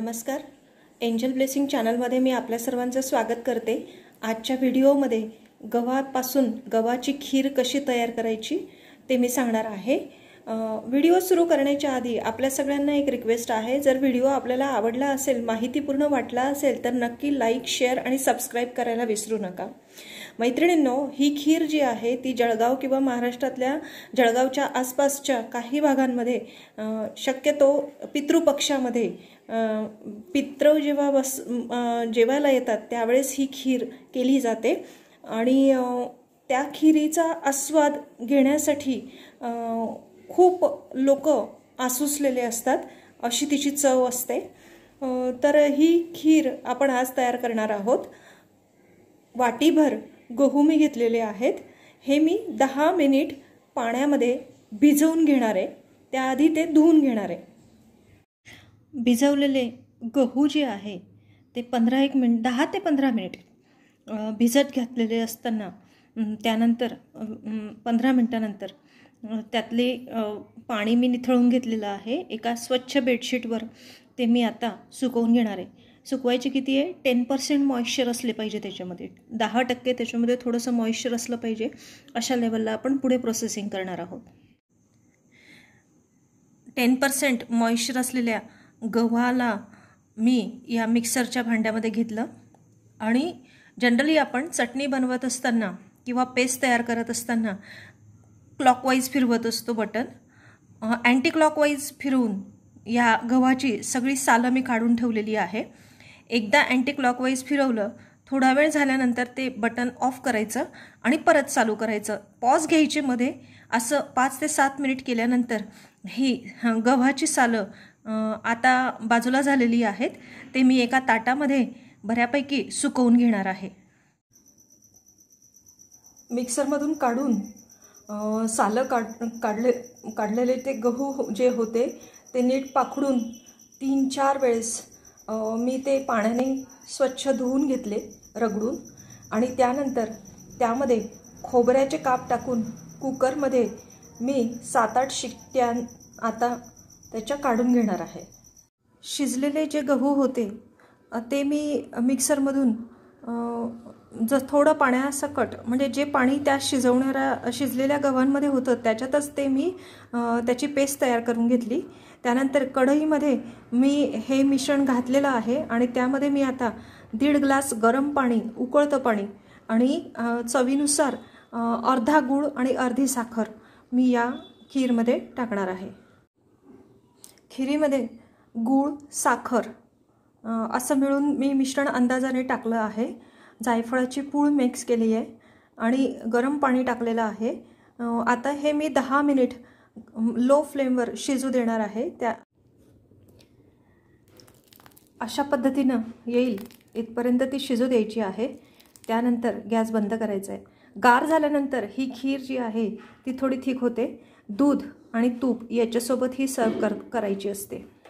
नमस्कार angel blessing चॅनलमध्ये मी आपल्या सर्वांचं स्वागत करते आजच्या व्हिडिओमध्ये गव्हापासून गव्हाची खीर कशी तयार करायची ते मी सांगणार आहे व्हिडिओ सुरू करण्याच्या आधी आपल्या सगळ्यांना एक रिक्वेस्ट आहे जर व्हिडिओ आपल्याला आवडला असेल माहितीपूर्ण वाटला असेल तर नक्की लाईक शेअर आणि सबस्क्राईब करायला विसरू नका मैत्रिणींनो ही खीर जी आहे ती जळगाव किंवा महाराष्ट्रातल्या जळगावच्या आसपासच्या काही भागांमध्ये शक्यतो पितृपक्षामध्ये पितृ जेव्हा बस जेवायला येतात त्यावेळेस ही खीर केली जाते आणि त्या खिरीचा आस्वाद घेण्यासाठी खूप लोक आसुसलेले असतात अशी तिची चव असते तर ही खीर आपण आज तयार करणार आहोत वाटीभर गहू मी घेतलेले आहेत हे मी दहा मिनिट पाण्यामध्ये भिजवून घेणार आहे त्याआधी ते धुवून घेणार आहे भिजवलेले गहू जे आहे ते पंधरा एक मिनिट दहा ते पंधरा मिनिट भिजत घातलेले असताना त्यानंतर पंधरा मिनटानंतर त्यातले पाणी मी निथळून घेतलेलं आहे एका स्वच्छ बेडशीटवर ते मी आता सुकवून घेणार आहे सुकवायचे किती आहे टेन पर्सेंट मॉइश्चर असले पाहिजे त्याच्यामध्ये दहा टक्के त्याच्यामध्ये थोडंसं मॉइश्चर असलं पाहिजे अशा लेवलला आपण पुढे प्रोसेसिंग करणार आहोत टेन पर्सेंट मॉइश्चर असलेल्या गव्हाला मी या मिक्सरच्या भांड्यामध्ये घेतलं आणि जनरली आपण चटणी बनवत असताना किंवा पेस्ट तयार करत असताना क्लॉकवाईज फिरवत असतो बटन अँटी क्लॉकवाईज फिरवून या गव्हाची सगळी सालं मी काढून ठेवलेली आहे एकदा अँटी क्लॉकवाईज फिरवलं थोडा वेळ झाल्यानंतर ते बटन ऑफ करायचं आणि परत चालू करायचं पॉज घ्यायचे मध्ये असं पाच ते सात मिनिट केल्यानंतर ही गव्हाची सालं आता बाजूला झालेली आहेत ते मी एका ताटामध्ये बऱ्यापैकी सुकवून घेणार आहे मिक्सरमधून काढून सालं काढ काढले काढलेले ते गहू हो-, जे होते ते नीट पाखडून तीन चार वेळेस मी ते पाण्याने स्वच्छ धुवून घेतले रगडून आणि त्यानंतर त्यामध्ये खोबऱ्याचे काप टाकून कुकरमध्ये मी सात आठ शिट्ट्या आता त्याच्या काढून घेणार आहे शिजलेले जे गहू होते ते मी मिक्सरमधून ज थोडं पाण्यासकट म्हणजे जे पाणी त्या शिजवणाऱ्या शिजलेल्या गव्हांमध्ये होतं त्याच्यातच ते मी त्याची पेस्ट तयार करून घेतली त्यानंतर कढईमध्ये मी हे मिश्रण घातलेलं आहे आणि त्यामध्ये मी आता दीड ग्लास गरम पाणी उकळतं पाणी आणि चवीनुसार अर्धा गूळ आणि अर्धी साखर मी या खीरमध्ये टाकणार आहे खिरीमध्ये गूळ साखर असं मिळून मी मिश्रण अंदाजाने टाकलं आहे जायफळाची पूळ मिक्स केली आहे आणि गरम पाणी टाकलेलं आहे आता हे मी दहा मिनिट लो फ्लेमवर शिजू देणार आहे त्या अशा पद्धतीनं येईल इथपर्यंत ती शिजू द्यायची आहे त्यानंतर गॅस बंद करायचा आहे गार झाल्यानंतर ही खीर जी आहे ती थोडी थीक होते दूध आणि तूप याच्यासोबत ही सर्व कर करायची असते